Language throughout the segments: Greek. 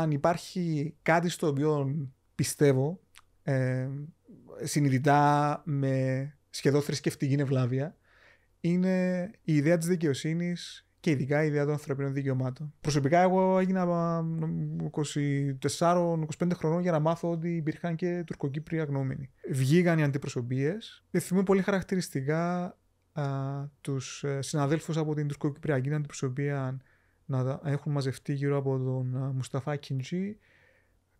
αν υπάρχει κάτι στο οποίο πιστεύω ε, συνειδητά με σχεδόν θρησκευτική ευλάβεια είναι η ιδέα της δικαιοσύνης και ειδικά η ιδέα των ανθρωπίνων δικαιωμάτων. Προσωπικά εγώ έγινα 24-25 χρονών για να μάθω ότι υπήρχαν και τουρκοκύπροι αγνώμενοι. Βγήκαν οι αντιπροσωπείες. Θυμώ πολύ χαρακτηριστικά α, τους ε, συναδέλφους από την τουρκοκυπριακή αντιπροσωπεία να έχουν μαζευτεί γύρω από τον Μουσταφά Κιντζή,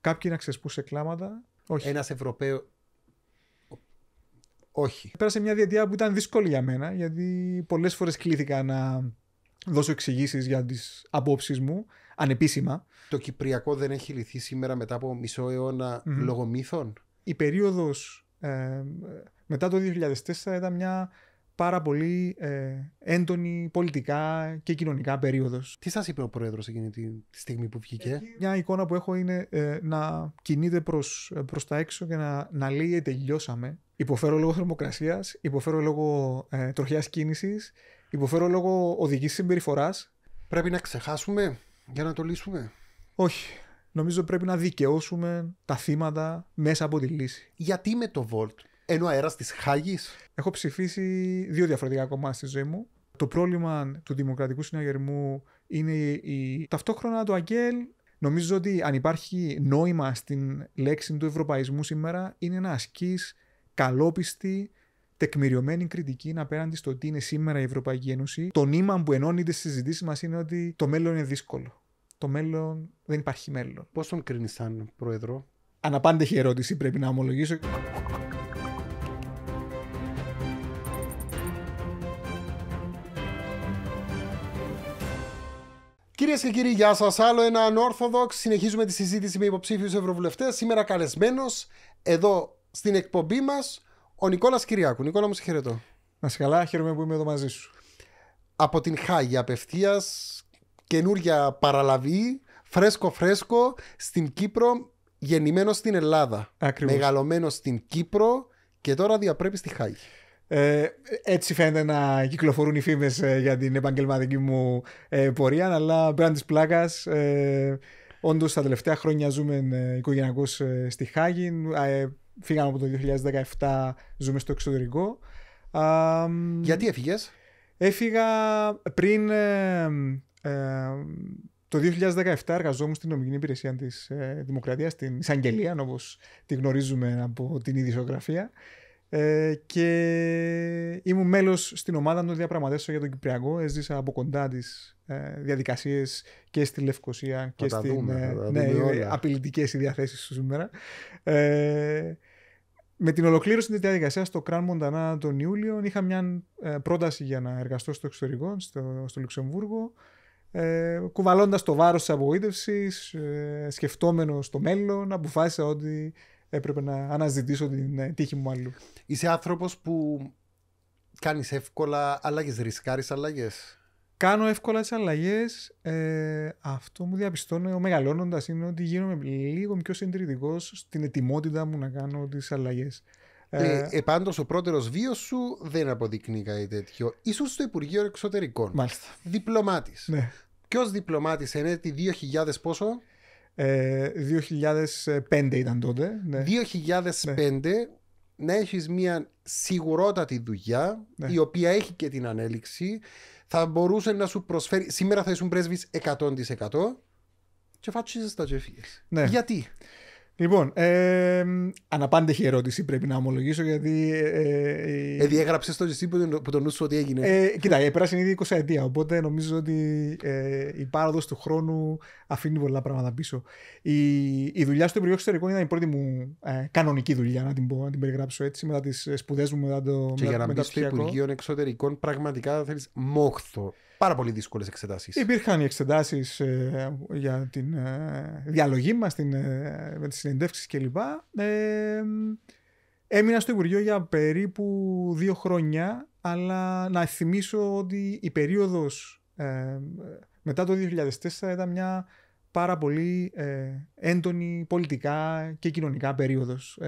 κάποιοι να σε κλάματα. Όχι. Ένας Ευρωπαίος... Όχι. Πέρασε μια διετία που ήταν δύσκολη για μένα, γιατί πολλές φορές κλήθηκα να δώσω εξηγήσεις για τις απόψεις μου, ανεπίσημα. Το Κυπριακό δεν έχει λυθεί σήμερα μετά από μισό αιώνα Η περίοδος ε, μετά το 2004 ήταν μια πάρα πολύ ε, έντονη πολιτικά και κοινωνικά περίοδος. Τι σας είπε ο πρόεδρος εκείνη τη, τη στιγμή που βγήκε, Μια εικόνα που έχω είναι ε, να κινείται προς ε, προς τα έξω και να, να λέει τελειώσαμε. Υποφέρω λόγω θερμοκρασίας, υποφέρω λόγω ε, τροχιάς κίνησης, υποφέρω λόγω οδικής συμπεριφοράς. Πρέπει να ξεχάσουμε για να το λύσουμε. Όχι. Νομίζω πρέπει να δικαιώσουμε τα θύματα μέσα από τη λύση. Γιατί με το Volt ενώ αέρας της Χάγης. Έχω ψηφίσει δύο διαφορετικά κομμάτια στη ζωή μου. Το πρόβλημα του Δημοκρατικού Συναγερμού είναι η... ταυτόχρονα το Αγγέλ. Νομίζω ότι αν υπάρχει νόημα στην λέξη του Ευρωπαϊσμού σήμερα, είναι να ασκείς καλόπιστη, τεκμηριωμένη κριτική απέναντι στο τι είναι σήμερα η Ευρωπαϊκή Ένωση. Το νήμα που ενώνει τι συζητήσεις μας είναι ότι το μέλλον είναι δύσκολο. Το μέλλον δεν υπάρχει μέλλον. Πόσον κρίνεις σαν πρόεδρο. Αναπάντεχη ερώτηση πρέπει να ομολογήσω. Κυρίες και κύριοι, γεια σας. Άλλο ένα ανόρθοδοξ. Συνεχίζουμε τη συζήτηση με υποψήφιους ευρωβουλευτές. Σήμερα καλεσμένος εδώ στην εκπομπή μας ο Νικόλας Κυριάκου. Νικόλα, μου σε χαιρετώ. Να σε καλά, χαίρομαι που είμαι εδώ μαζί σου. Από την Χάγη απευθείας, καινούρια παραλαβή, φρέσκο-φρέσκο στην Κύπρο, γεννημένος στην Ελλάδα. Μεγαλωμένος στην Κύπρο και τώρα διαπρέπει στη Χάγη. Ε, έτσι φαίνεται να κυκλοφορούν οι φήμες ε, για την επαγγελματική μου ε, πορεία, αλλά πέραν τη πλάκας. Ε, Όντως, τα τελευταία χρόνια ζούμε ε, οικογενειακώς στη Χάγη. Φύγαμε από το 2017, ζούμε στο εξωτερικό. Γιατί έφυγες, Έφυγα πριν. Το 2017 εργαζόμουν στην νομική υπηρεσία της Δημοκρατίας, στην εισαγγελία, όπως τη γνωρίζουμε από την ειδησιογραφία. Ε, και ήμουν μέλος στην ομάδα των διαπραγματεύσεων για τον Κυπριακό. Έζησα από κοντά τις ε, διαδικασίες και στη Λευκοσία και στι ε, ναι, απειλητικές οι διαθέσεις σου σήμερα. Ε, με την ολοκλήρωση της διαδικασίας στο Κραν Μοντανά τον Ιούλιο, είχα μια ε, πρόταση για να εργαστώ στο εξωτερικό, στο, στο Λουξεμβούργο. Ε, κουβαλώντας το βάρος της απογοήτευσης, ε, σκεφτόμενο στο μέλλον, αποφάσισα ότι έπρεπε να αναζητήσω την ναι, τύχη μου αλλού. Είσαι άνθρωπος που κάνεις εύκολα αλλαγές, ρισκάρεις αλλαγές. Κάνω εύκολα τις αλλαγές. Ε, αυτό μου διαπιστώνω μεγαλώνοντας είναι ότι γίνομαι λίγο πιο συντηρητικός στην ετοιμότητα μου να κάνω τις αλλαγές. Ε, ε, ε ο πρώτερος βίος σου δεν αποδεικνύει κάτι τέτοιο. Σω στο Υπουργείο Εξωτερικών. Μάλιστα. Διπλωμάτης. Ναι. Ποιος διπλωμάτης εν έτη 2000 πόσο. 2005 ε, ήταν τότε. Ναι. 2005 ναι. να έχεις μια σιγουρότατη δουλειά ναι. η οποία έχει και την ανέλυξη θα μπορούσε να σου προσφέρει σήμερα θα ήσουν πρέσβης 100% και φάτσε τα τζεφίες. Ναι. Γιατί. Λοιπόν, ε, αναπάντεχη ερώτηση πρέπει να ομολογήσω γιατί. Ε, ε, ε Διέγραψε το εσύ που, που τον νους ότι έγινε. Ε, κοίτα, πέρασε ήδη 20 ετία. Οπότε νομίζω ότι ε, η πάροδος του χρόνου αφήνει πολλά πράγματα πίσω. Η, η δουλειά στο Υπουργείο Εξωτερικών ήταν η πρώτη μου ε, κανονική δουλειά, να την, πω, να την περιγράψω έτσι, μετά τις σπουδές μου, μετά το. Και μετά, για να μπει στο Υπουργείο Εξωτερικών, πραγματικά θα θέλεις μόχθο πάρα πολύ δύσκολες εξετάσεις. Υπήρχαν οι εξετάσεις ε, για την ε, διαλογή μας, ε, με τις συνεντεύξεις κλπ. Ε, έμεινα στο Υπουργείο για περίπου δύο χρόνια, αλλά να θυμίσω ότι η περίοδος ε, μετά το 2004 ήταν μια πάρα πολύ έντονη πολιτικά και κοινωνικά περίοδος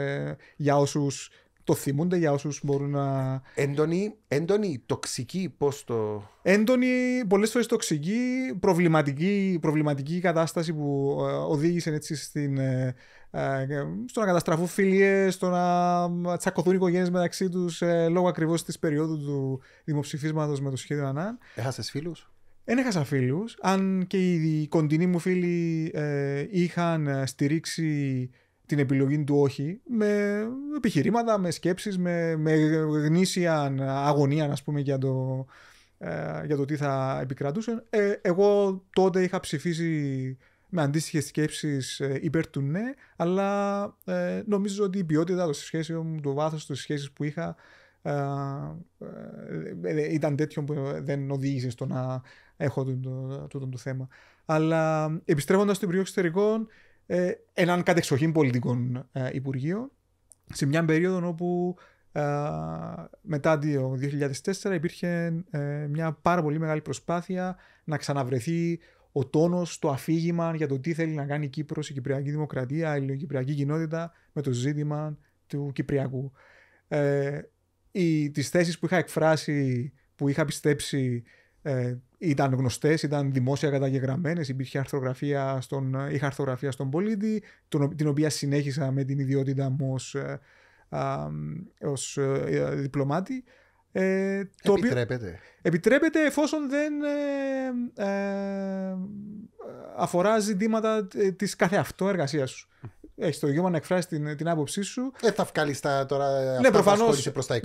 για όσους το θυμούνται για όσους μπορούν να. Έντονη, έντονη τοξική, πώς το. Έντονη, πολλές φορές τοξική, προβληματική, προβληματική κατάσταση που ε, οδήγησε έτσι στην, ε, ε, στο να καταστραφούν φιλίες, στο να τσακωθούν οικογένειες μεταξύ τους λόγω ακριβώς της περίοδου του δημοψηφίσματος με το σχέδιο ΑΝΑΝ. Έχασες φίλους. έχασα φίλους. Αν και οι κοντινοί μου φίλοι είχαν στηρίξει την επιλογή του όχι με επιχειρήματα, με σκέψεις, με, με γνήσια αγωνία να πούμε για το, ε, για το τι θα επικρατούσε. Ε, εγώ τότε είχα ψηφίσει με αντίστοιχες σκέψεις ε, υπέρ του ναι, αλλά νομίζω ότι η ποιότητα, των σχέσεων, μου, το βάθος των σχέσεων που είχα ήταν τέτοιο που δεν οδήγησε στο να έχω το, το, το, θέμα. Αλλά επιστρέφοντας στην περιοχή εξωτερικών, ε, έναν κατεξοχήν πολιτικών υπουργείων, υπουργείο σε μια περίοδο όπου ε, μετά το 2004 υπήρχε ε, μια πάρα πολύ μεγάλη προσπάθεια να ξαναβρεθεί ο τόνος, το αφήγημα για το τι θέλει να κάνει η Κύπρος, η Κυπριακή Δημοκρατία, η κυπριακή Κοινότητα με το ζήτημα του Κυπριακού. Ε, οι, τις θέσεις που είχα εκφράσει, που είχα πιστέψει ε, ήταν γνωστές, ήταν δημόσια καταγεγραμμένες, υπήρχε αρθρογραφία στον, είχα αρθρογραφία στον Πολίτη, την οποία συνέχισα με την ιδιότητά μου ως, ε, ε, διπλωμάτη. Ε, επιτρέπεται. επιτρέπεται εφόσον δεν αφορά ζητήματα της καθεαυτό εργασίας σου έχεις το δικαίωμα να εκφράσει την, την άποψή σου. Δεν θα βγάλει τα τώρα. Ναι, προφανώ.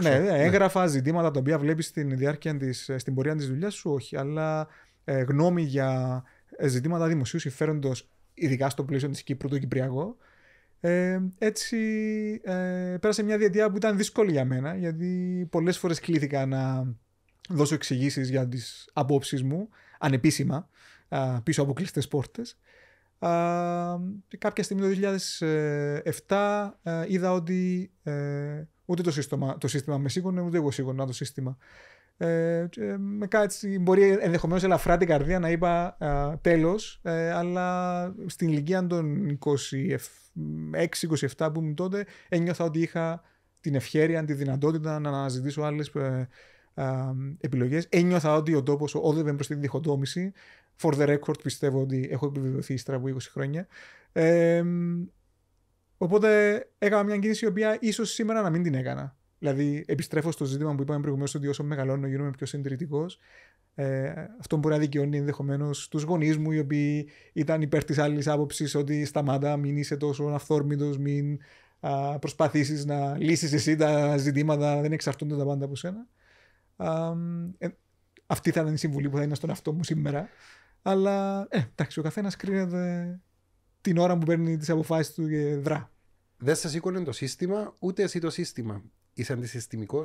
Ναι, ναι, Έγραφα ζητήματα τα οποία βλέπεις στην, διάρκεια στην πορεία της δουλειάς σου, όχι. Αλλά ε, γνώμη για ε, ζητήματα δημοσίου συμφέροντος, ειδικά στο πλαίσιο της Κύπρου, το Κυπριακό. Ε, έτσι ε, πέρασε μια διετία που ήταν δύσκολη για μένα, γιατί πολλές φορές κλήθηκα να δώσω εξηγήσεις για τις απόψεις μου, ανεπίσημα, πίσω από κλειστές πόρτες κάποια στιγμή το 2007 ε, είδα ότι ε, ούτε το σύστημα, το σύστημα με σίγωνε, ούτε εγώ σίγουρα το σύστημα. Ε, με κάτι, μπορεί ενδεχομένως ελαφρά την καρδία να είπα τέλο, τέλος, ε, αλλά στην ηλικία των 26-27 που ήμουν τότε, ένιωθα ότι είχα την ευχαίρεια, τη δυνατότητα να αναζητήσω άλλες ε, επιλογές. Ένιωθα ότι ο τόπος όδευε προς την διχοτόμηση for the record πιστεύω ότι έχω επιβεβαιωθεί ύστερα από 20 χρόνια. Ε, οπότε έκανα μια κίνηση η οποία ίσως σήμερα να μην την έκανα. Δηλαδή, επιστρέφω στο ζήτημα που είπαμε προηγουμένως ότι όσο μεγαλώνω γίνομαι πιο συντηρητικός. Ε, αυτό μπορεί να δικαιώνει ενδεχομένως τους γονείς μου, οι οποίοι ήταν υπέρ της άλλης άποψης ότι σταμάτα, μην είσαι τόσο αυθόρμητος, μην προσπαθήσεις να λύσεις εσύ τα ζητήματα, δεν εξαρτούνται τα πάντα από σένα. Ε, αυτή θα ήταν η συμβουλή που θα είναι στον αυτό μου σήμερα. Αλλά ε, εντάξει, ο καθένας κρίνεται την ώρα που παίρνει τις αποφάσεις του και δρά. Δεν σας σήκωνε το σύστημα, ούτε εσύ το σύστημα. Είσαι αντισυστημικός.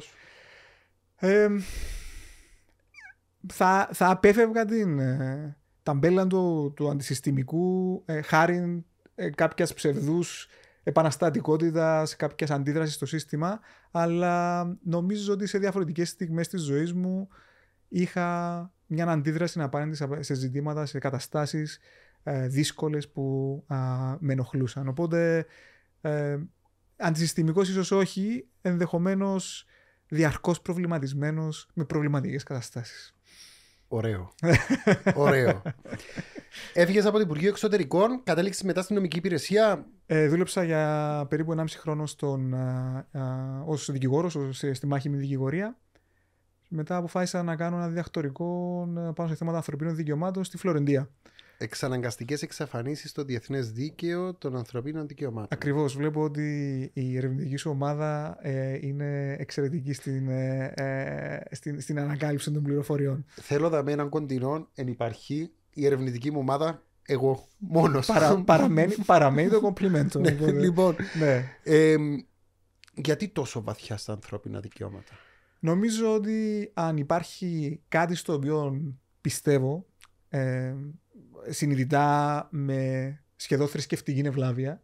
θα, θα απέφευγα την ε, ταμπέλα του, του αντισυστημικού ε, χάρη ε, κάποιας ψευδούς επαναστατικότητας, κάποιας αντίδρασης στο σύστημα, αλλά νομίζω ότι σε διαφορετικές στιγμές της ζωής μου είχα μια αντίδραση απέναντι σε ζητήματα, σε καταστάσεις ε, δύσκολες που με ενοχλούσαν. Οπότε Αντισυστημικό ε, αντισυστημικός ίσως όχι, ενδεχομένως διαρκώς προβληματισμένος με προβληματικές καταστάσεις. Ωραίο. Ωραίο. Έφυγες από το Υπουργείο Εξωτερικών, κατέληξες μετά στην νομική υπηρεσία. Ε, δούλεψα για περίπου 1,5 χρόνο ε, ως δικηγόρος, στη μάχη με δικηγορία. Μετά αποφάσισα να κάνω ένα διδακτορικό πάνω σε θέματα ανθρωπίνων δικαιωμάτων στη Φλωρεντία. Εξαναγκαστικές εξαφανίσεις στο διεθνές δίκαιο των ανθρωπίνων δικαιωμάτων. Ακριβώς. Βλέπω ότι η ερευνητική σου ομάδα ε, είναι εξαιρετική στην, ε, ε στην, ανακάλυψη των πληροφοριών. Θέλω να με έναν εν υπάρχει η ερευνητική μου ομάδα εγώ μόνος. Παρα, παραμένει, παραμένει το κομπλιμέντο. Ναι, λοιπόν, ναι. ε, γιατί τόσο βαθιά στα ανθρώπινα δικαιώματα. Νομίζω ότι αν υπάρχει κάτι στο οποίο πιστεύω ε, συνειδητά με σχεδόν θρησκευτική ευλάβεια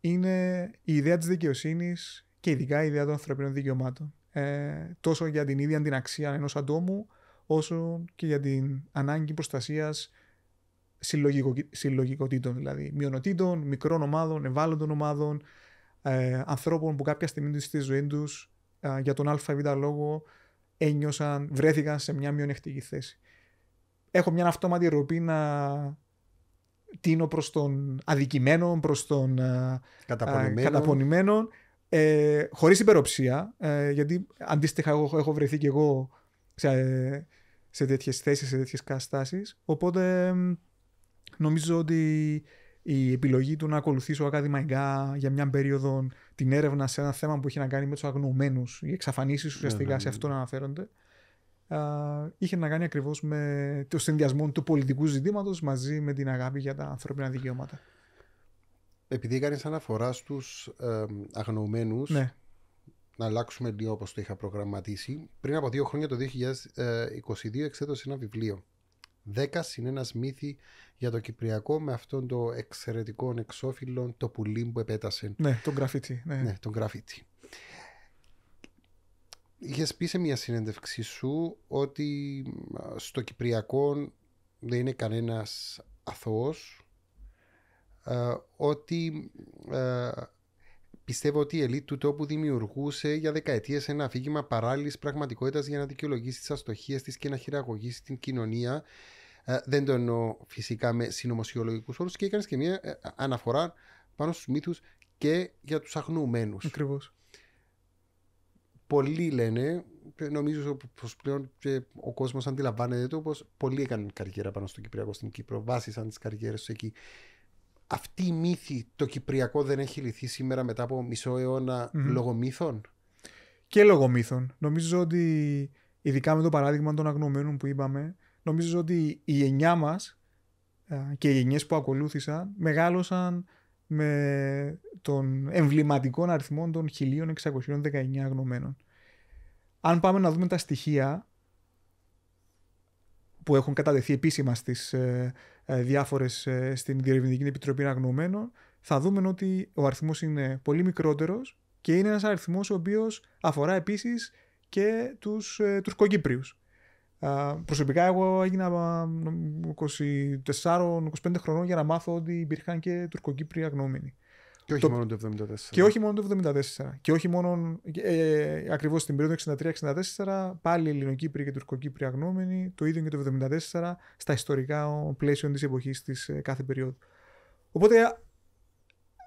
είναι η ιδέα της δικαιοσύνης και ειδικά η ιδέα των ανθρωπίνων δικαιωμάτων. Ε, τόσο για την ίδια την αξία ενός ατόμου όσο και για την ανάγκη προστασίας συλλογικο, συλλογικοτήτων, δηλαδή μειονοτήτων, μικρών ομάδων, ευάλωτων ομάδων, ε, ανθρώπων που κάποια στιγμή στη ζωή τους ε, για τον ΑΒ λόγο ένιωσαν, βρέθηκαν σε μια μειονεκτική θέση. Έχω μια αυτόματη ροπή να τίνω προς τον αδικημένο, προς τον καταπονημένο, ε, καταπονημένο ε, ε, χωρίς υπεροψία, γιατί αντίστοιχα εγώ, έχω βρεθεί και εγώ σε, σε τέτοιες θέσεις, σε τέτοιες καταστάσεις, οπότε νομίζω ότι η επιλογή του να ακολουθήσω ακαδημαϊκά για μια περίοδο την έρευνα σε ένα θέμα που είχε να κάνει με τους αγνοωμένους, οι εξαφανίσεις ουσιαστικά ναι, ναι, σε ναι. αυτό να αναφέρονται, είχε να κάνει ακριβώς με το συνδυασμό του πολιτικού ζητήματος μαζί με την αγάπη για τα ανθρώπινα δικαιώματα. Επειδή έκανες αναφορά στους ε, αγνοωμένου, να αλλάξουμε λίγο όπως το είχα προγραμματίσει. Πριν από δύο χρόνια, το 2022, ε, εξέδωσε ένα βιβλίο 10 είναι ένας μύθι για το Κυπριακό με αυτόν το εξαιρετικό εξώφυλλο, το πουλί που επέτασε. Ναι, τον γραφίτι. Ναι. ναι, τον γραφίτι. Είχες πει σε μια συνέντευξή σου ότι στο Κυπριακό δεν είναι κανένας αθώος, ότι Πιστεύω ότι η ελίτ του τόπου δημιουργούσε για δεκαετίες ένα αφήγημα παράλληλης πραγματικότητας για να δικαιολογήσει τις αστοχίες της και να χειραγωγήσει την κοινωνία. Ε, δεν το εννοώ φυσικά με συνωμοσιολογικούς όρους και έκανες και μια ε, αναφορά πάνω στους μύθους και για τους αγνοουμένους. Ακριβώς. Πολλοί λένε, ε, νομίζω πως πλέον και ο κόσμος αντιλαμβάνεται το, πως πολλοί έκαναν καριέρα πάνω στο Κυπριακό στην Κύπρο, βάσισαν τις καριέρες τους εκεί αυτή η μύθη το κυπριακό δεν έχει λυθεί σήμερα μετά από μισό αιώνα λόγω μύθων. Και λόγω μύθων. Νομίζω ότι ειδικά με το παράδειγμα των αγνωμένων που είπαμε, νομίζω ότι η γενιά μας και οι γενιές που ακολούθησαν μεγάλωσαν με τον εμβληματικό αριθμό των 1619 αγνωμένων. Αν πάμε να δούμε τα στοιχεία που έχουν κατατεθεί επίσημα στις ε, ε, διάφορες ε, στην Διερευνητική Επιτροπή Αναγνωμένων, θα δούμε ότι ο αριθμός είναι πολύ μικρότερος και είναι ένας αριθμός ο οποίος αφορά επίσης και τους ε, Τουρκοκύπριου. προσωπικά, εγώ έγινα 24-25 χρονών για να μάθω ότι υπήρχαν και Τουρκοκύπριοι αγνώμενοι. Και όχι μόνο το 74 Και όχι μόνο το 74. Και όχι μόνο ε, ακριβώ την περιοδο 63 63-64 πάλι Ελληνοκύπριοι και Τουρκοκύπριοι αγνώμενοι, το ίδιο και το 74 στα ιστορικά πλαίσια της εποχής της ε, κάθε περίοδου. Οπότε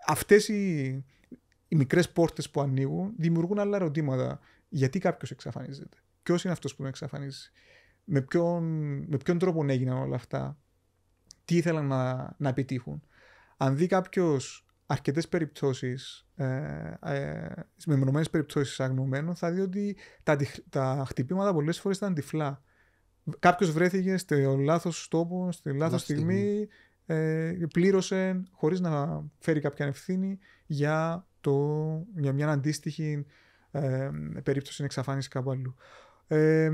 αυτές οι, οι μικρές πόρτες που ανοίγουν δημιουργούν άλλα ερωτήματα. Γιατί κάποιος εξαφανίζεται, Ποιος είναι αυτός που με εξαφανίζει, με ποιον, με τρόπο έγιναν όλα αυτά, Τι ήθελαν να, να επιτύχουν. Αν δει κάποιος αρκετές περιπτώσεις, ε, ε, μεμονωμένες περιπτώσεις αγνοωμένων, θα δει ότι τα, τα χτυπήματα πολλές φορές ήταν τυφλά. Κάποιος βρέθηκε στο λάθος τόπο, στη λάθος στιγμή, ε, πλήρωσε χωρίς να φέρει κάποια ευθύνη για, μια αντίστοιχη ε, περίπτωση εξαφάνισης κάπου αλλού. Ε,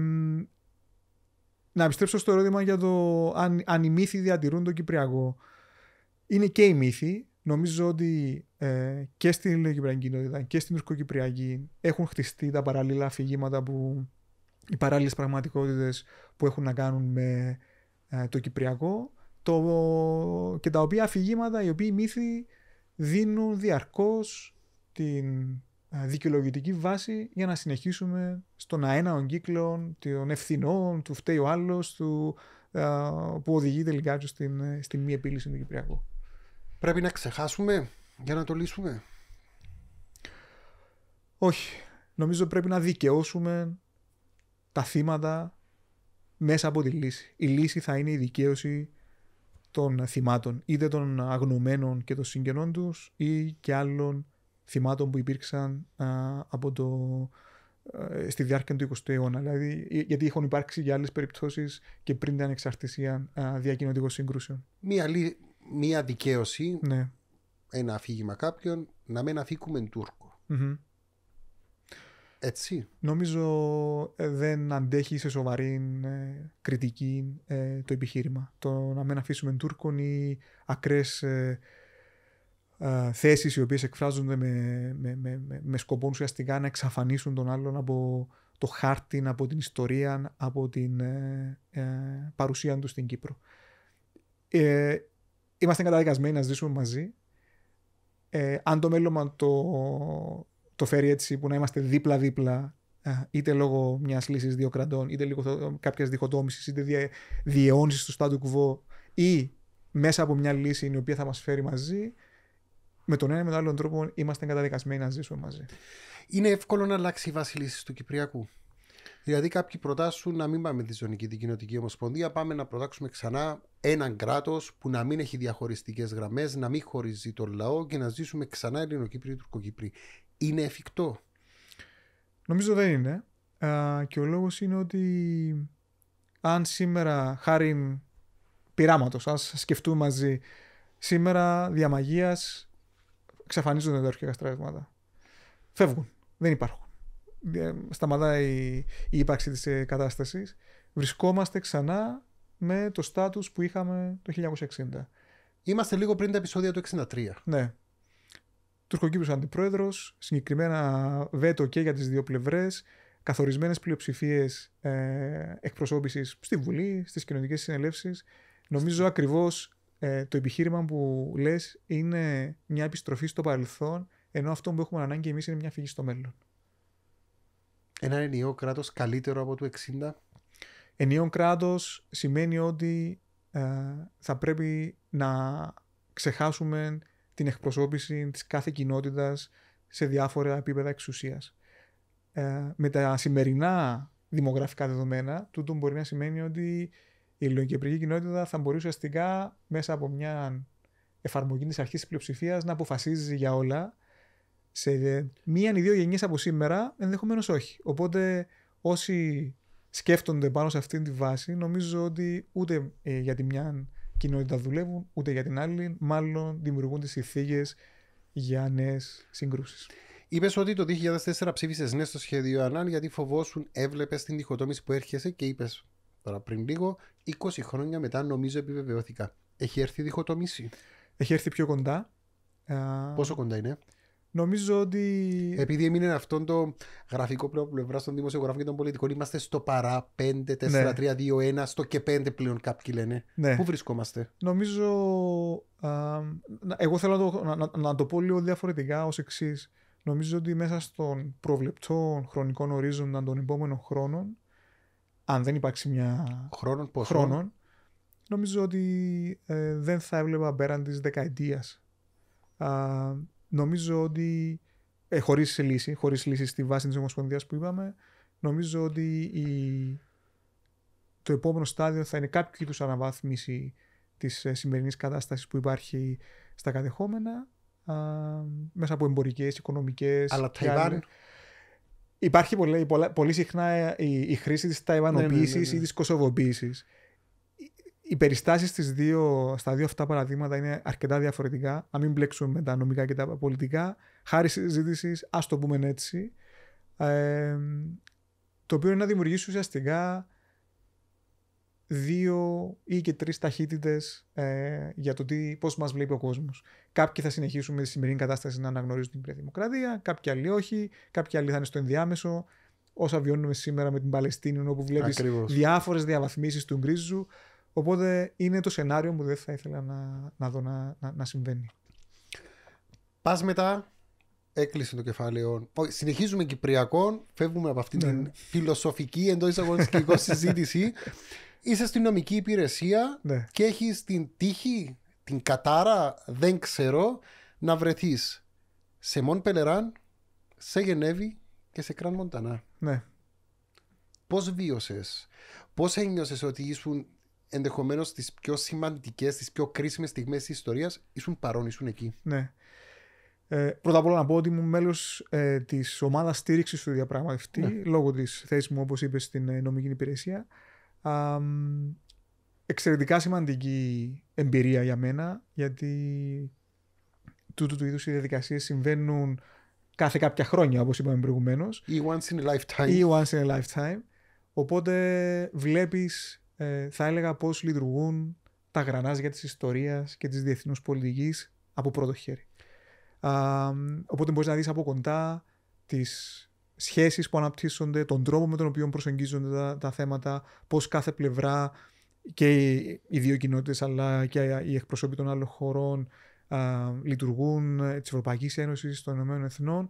να επιστρέψω στο ερώτημα για το αν, αν οι μύθοι διατηρούν τον Κυπριακό. Είναι και οι μύθοι. Νομίζω ότι ε, και στην ελληνοκυπριακή κοινότητα και στην τουρκοκυπριακή έχουν χτιστεί τα παράλληλα αφηγήματα που οι παράλληλες πραγματικότητες που έχουν να κάνουν με ε, το κυπριακό το, και τα οποία αφηγήματα, οι οποίοι μύθοι δίνουν διαρκώς την ε, δικαιολογητική βάση για να συνεχίσουμε στον των κύκλων των ευθυνών, του φταίει ο άλλος, που οδηγεί τελικά στην, στην μη επίλυση του Κυπριακού πρέπει να ξεχάσουμε για να το λύσουμε. Όχι. Νομίζω πρέπει να δικαιώσουμε τα θύματα μέσα από τη λύση. Η λύση θα είναι η δικαίωση των θυμάτων, είτε των αγνωμένων και των συγγενών τους ή και άλλων θυμάτων που υπήρξαν από το, ε, στη διάρκεια του 20ου αιώνα. Δηλαδή, ε, γιατί έχουν υπάρξει για άλλες περιπτώσεις και πριν την ανεξαρτησία διακοινωτικών συγκρούσεων. Μία, μία δικαίωση, ναι. ένα αφήγημα κάποιον, να μην αφήκουμε Τούρκο. Mm-hmm. Έτσι. Νομίζω ε, δεν αντέχει σε σοβαρή ε, κριτική ε, το επιχείρημα. Το να μην αφήσουμε Τούρκων ή ακραίες ε, θέσεις οι οποίες εκφράζονται με, με, με, με σκοπό ουσιαστικά να εξαφανίσουν τον άλλον από το χάρτη, από την ιστορία, από την παρουσία του στην Κύπρο είμαστε καταδικασμένοι να ζήσουμε μαζί. Ε, αν το μέλλον το, το φέρει έτσι που να είμαστε δίπλα-δίπλα ε, είτε λόγω μιας λύσης δύο κρατών, είτε λίγο κάποιας διχοτόμησης, είτε διαιώνιση του στάτου κουβό, ή μέσα από μια λύση η οποία θα μας φέρει μαζί, με τον ένα ή με τον άλλον τρόπο είμαστε καταδικασμένοι να ζήσουμε μαζί. Είναι εύκολο να αλλάξει η βάση λύσης του Κυπριακού. Δηλαδή, κάποιοι προτάσουν να μην πάμε τη ζωνική την κοινοτική ομοσπονδία, πάμε να προτάξουμε ξανά έναν κράτος που να μην έχει διαχωριστικές γραμμές, να μην χωρίζει τον λαό και να ζήσουμε ξανά Ελληνοκύπριοι Τουρκοκύπριοι. Είναι εφικτό. Νομίζω δεν είναι. και ο λόγος είναι ότι αν σήμερα, χάρη πειράματος, ας σκεφτούμε μαζί, σήμερα διαμαγεία εξαφανίζονται τα αρχικά στρατεύματα. Φεύγουν. Δεν υπάρχουν. Ε, σταματάει η ύπαρξη της ε, κατάστασης. Βρισκόμαστε ξανά με το στάτους που είχαμε το 1960. Είμαστε λίγο πριν τα επεισόδια του 63. Ναι. Τουρκοκύπριος αντιπρόεδρος, συγκεκριμένα βέτο και για τις δύο πλευρές, καθορισμένες πλειοψηφίες ε, εκπροσώπησης στη Βουλή, στις κοινωνικές συνελεύσεις. Νομίζω ακριβώς ε, το επιχείρημα που λες είναι μια επιστροφή στο παρελθόν, ενώ αυτό που έχουμε ανάγκη εμείς είναι μια φυγή στο μέλλον. Ένα ενιαίο κράτος καλύτερο από το 60 Ενίον κράτος σημαίνει ότι ε, θα πρέπει να ξεχάσουμε την εκπροσώπηση της κάθε κοινότητας σε διάφορα επίπεδα εξουσίας. Ε, με τα σημερινά δημογραφικά δεδομένα, τούτο μπορεί να σημαίνει ότι η ελληνική κοινότητα θα μπορεί ουσιαστικά μέσα από μια εφαρμογή της αρχής της πλειοψηφίας να αποφασίζει για όλα σε μία ή δύο γενιές από σήμερα, ενδεχομένως όχι. Οπότε όσοι σκέφτονται πάνω σε αυτή τη βάση, νομίζω ότι ούτε ε, για τη μια κοινότητα δουλεύουν, ούτε για την άλλη, μάλλον δημιουργούν τις ηθίκε για νέες συγκρούσεις. Είπες ότι το 2004 ψήφισες ναι στο σχέδιο Ανάν γιατί φοβόσουν, έβλεπες την διχοτόμηση που έρχεσαι και είπες τώρα πριν λίγο, 20 χρόνια μετά νομίζω επιβεβαιώθηκα. Έχει έρθει η διχοτόμηση. Έχει έρθει πιο κοντά. Πόσο κοντά είναι. Νομίζω ότι. Επειδή έμεινε αυτό το γραφικό πλευρά των δημοσιογράφων και των πολιτικών, είμαστε στο παρά 5, 4, 3, 2, 1, στο και 5 πλέον κάποιοι λένε. Ναι. Πού βρισκόμαστε. Νομίζω. εγώ θέλω να το, το πω λίγο διαφορετικά ως εξής. Νομίζω ότι μέσα στον προβλεπτό χρονικό ορίζοντα των επόμενων χρόνων, αν δεν υπάρξει μια. Χρόνων, πόσο. Χρόνων, νομίζω ότι ε, δεν θα έβλεπα πέραν της δεκαετίας νομίζω ότι ε, χωρίς λύση, χωρίς λύση στη βάση της Ομοσπονδίας που είπαμε, νομίζω ότι η... το επόμενο στάδιο θα είναι κάποιο είδους αναβάθμιση της ε, σημερινής κατάστασης που υπάρχει στα κατεχόμενα α, μέσα από εμπορικές, οικονομικές. Αλλά Ταϊβάν. Υπάρχει πολύ, συχνά ε, η, χρήση της ναι, ναι, ναι, ταϊβανοποίησης ναι, ή της κοσοβοποίησης οι περιστάσεις στα δύο αυτά παραδείγματα είναι αρκετά διαφορετικά. Να μην μπλέξουμε με τα νομικά και τα πολιτικά. Χάρη συζήτησης, ας το πούμε έτσι. Ε, το οποίο είναι να δημιουργήσει ουσιαστικά δύο ή και τρεις ταχύτητες ε, για το πώς μας βλέπει ο κόσμος. Κάποιοι θα συνεχίσουν με τη σημερινή κατάσταση να αναγνωρίζουν την δημοκρατία, κάποιοι άλλοι όχι, κάποιοι άλλοι θα είναι στο ενδιάμεσο. Όσα βιώνουμε σήμερα με την Παλαιστίνη, όπου βλέπει διάφορες διαβαθμίσεις του γκρίζου, Οπότε είναι το σενάριο που δεν θα ήθελα να, να δω να, συμβαίνει. Πας μετά, έκλεισε το κεφάλαιο. Συνεχίζουμε Κυπριακών, φεύγουμε από αυτήν ναι, την ναι. φιλοσοφική εντός εισαγωγικών συζήτηση. Είσαι στην νομική υπηρεσία ναι. και έχεις την τύχη, την κατάρα, δεν ξέρω, να βρεθείς σε Μον Πελεράν, σε Γενέβη και σε Κραν Μοντανά. Ναι. Πώς βίωσες, πώς ένιωσες ότι ήσουν ενδεχομένως τις πιο σημαντικές, τις πιο κρίσιμες στιγμές της ιστορίας, ήσουν παρόν, ήσουν εκεί. Ναι. Ε, πρώτα απ' όλα να πω ότι ήμουν μέλος ε, της ομάδας στήριξης του διαπραγματευτή, ναι. λόγω της θέσης μου, όπως είπες, στην ε, νομική υπηρεσία. Α, εξαιρετικά σημαντική εμπειρία για μένα, γιατί τούτου του είδους οι διαδικασίες συμβαίνουν κάθε κάποια χρόνια, όπως είπαμε προηγουμένως. Ή once in a lifetime. Ή once in a lifetime. Οπότε βλέπεις ε, θα έλεγα πώς λειτουργούν τα γρανάζια της ιστορίας και της διεθνούς πολιτικής από πρώτο χέρι. οπότε μπορείς να δεις από κοντά τις σχέσεις που αναπτύσσονται, τον τρόπο με τον οποίο προσεγγίζονται τα, θέματα, πώς κάθε πλευρά και οι δύο κοινότητες αλλά και οι εκπροσώποι των άλλων χωρών λειτουργούν ε, της Ευρωπαϊκής Ένωσης των Ηνωμένων Εθνών.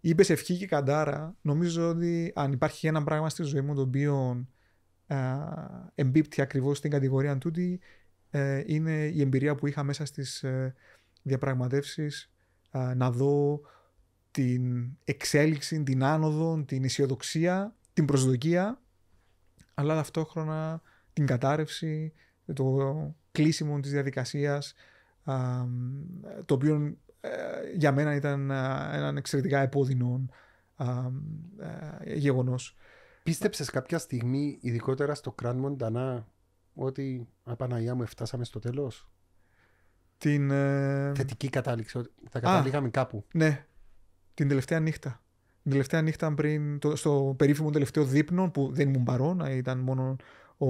Είπες ευχή και καντάρα. Νομίζω ότι αν υπάρχει ένα πράγμα στη ζωή μου το οποίο εμπίπτει ακριβώς στην κατηγορία τούτη ε, είναι η εμπειρία που είχα μέσα στις διαπραγματεύσει: διαπραγματεύσεις να δω την εξέλιξη, την άνοδο, την αισιοδοξία, την προσδοκία αλλά ταυτόχρονα την κατάρρευση, το κλείσιμο της διαδικασίας το οποίο ε, για μένα ήταν ε, έναν εξαιρετικά επώδυνο γεγονός. Πίστεψες κάποια στιγμή, ειδικότερα στο Κραν Μοντανά, ότι Απαναγία μου φτάσαμε στο τέλος. Την. Ε, Θετική κατάληξη. Ότι θα καταλήγαμε κάπου. Ναι. Την τελευταία νύχτα. Την τελευταία νύχτα πριν, το, στο περίφημο τελευταίο δείπνο που δεν ήμουν παρόν, ήταν μόνο ο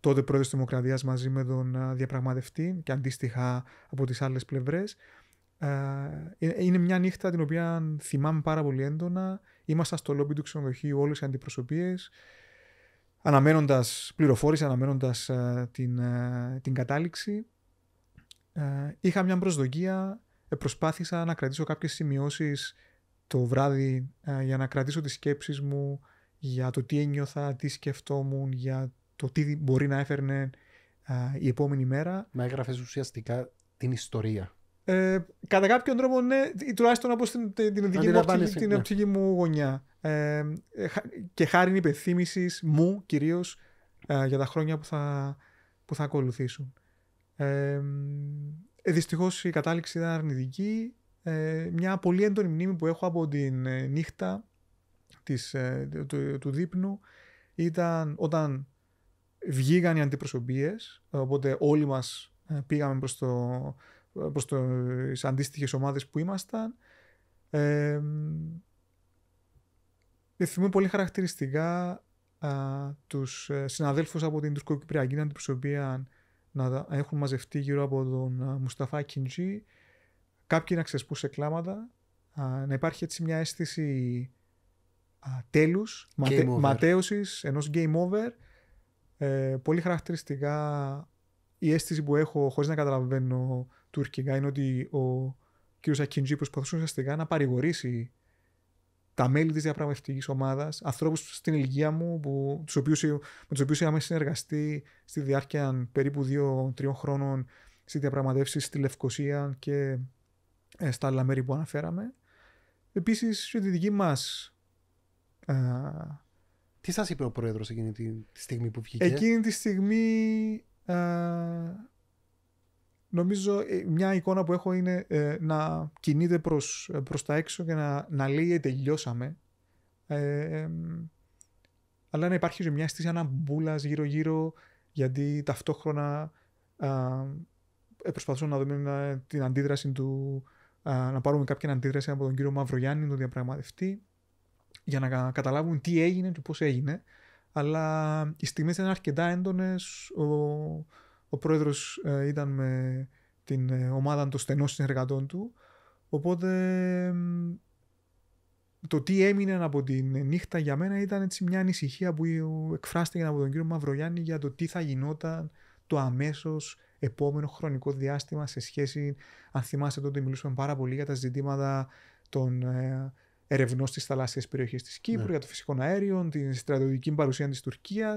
τότε πρόεδρος της Δημοκρατίας μαζί με τον διαπραγματευτή και αντίστοιχα από τις άλλες πλευρές. Ε, είναι μια νύχτα την οποία θυμάμαι πάρα πολύ έντονα Ήμασταν στο λόμπι του ξενοδοχείου όλες οι αντιπροσωπείες, αναμένοντας πληροφόρηση, αναμένοντας ε, την, ε, την κατάληξη. Ε, είχα μια προσδοκία, προσπάθησα να κρατήσω κάποιες σημειώσεις το βράδυ για να κρατήσω τις σκέψεις μου για το τι ένιωθα, τι σκεφτόμουν, για το τι μπορεί να έφερνε η επόμενη μέρα. Μα έγραφες ουσιαστικά την ιστορία. Ε, κατά κάποιον τρόπο, ναι, τουλάχιστον από την, την, δική μου, την ναι. μου γωνιά. Ε, ε και χάρη υπενθύμησης μου κυρίως ε, για τα χρόνια που θα, που θα ακολουθήσουν. Ε, ε Δυστυχώς η κατάληξη ήταν αρνητική. μια πολύ έντονη μνήμη που έχω από την νύχτα της, του, του δείπνου ήταν όταν βγήκαν οι αντιπροσωπείες, οπότε όλοι μας πήγαμε προς το, προς τις ε, αντίστοιχες ομάδες που ήμασταν. Ε, πολύ χαρακτηριστικά α, τους ε, συναδέλφους από την τουρκοκυπριακή αντιπροσωπεία να έχουν μαζευτεί γύρω από τον ε, Μουσταφά Κιντζή, κάποιοι να σε κλάματα, α, να υπάρχει έτσι μια αίσθηση α, τέλους, ματε, ματέωσης, ενός game over. πολύ χαρακτηριστικά η αίσθηση που έχω χωρίς να καταλαβαίνω τουρκικά είναι ότι ο κ. Ακιντζή προσπαθούσε ουσιαστικά να παρηγορήσει τα μέλη της διαπραγματευτικής ομάδας, ανθρώπους στην ηλικία μου, που, τους οποίους, με τους οποίους είχαμε συνεργαστεί στη διάρκεια περίπου 2-3 χρόνων στις διαπραγματεύσεις στη Λευκοσία και ε, στα άλλα μέρη που αναφέραμε. Επίσης, τη δική μας. Ε, τι σας είπε ο πρόεδρος εκείνη τη στιγμή που βγήκε. Εκείνη τη στιγμή. Ε, νομίζω ε, μια εικόνα που έχω είναι ε, να κινείται προς, ε, προς τα έξω και να, να λέει τελειώσαμε. Ε, αλλά να υπάρχει μια αίσθηση αναμπούλας γύρω-γύρω γιατί ταυτόχρονα ε, προσπαθούσαμε να δούμε την αντίδραση του, να πάρουμε κάποια αντίδραση από τον κύριο Μαυρογιάννη, τον διαπραγματευτή, για να καταλάβουν τι έγινε και πώς έγινε. Αλλά οι στιγμές ήταν αρκετά έντονες, ο, ο πρόεδρος ε, ήταν με την ε, ομάδα των στενών συνεργατών του. Οπότε το τι έμεινε από την νύχτα για μένα ήταν έτσι μια ανησυχία που εκφράστηκε από τον κύριο Μαυρογιάννη για το τι θα γινόταν το αμέσως επόμενο χρονικό διάστημα σε σχέση, αν θυμάστε τότε μιλούσαμε πάρα πολύ για τα ζητήματα των ε, ερευνών στις θαλάσσιες περιοχές της Κύπρου, ναι. για το φυσικό αέριο, την στρατιωτική παρουσία της Τουρκίας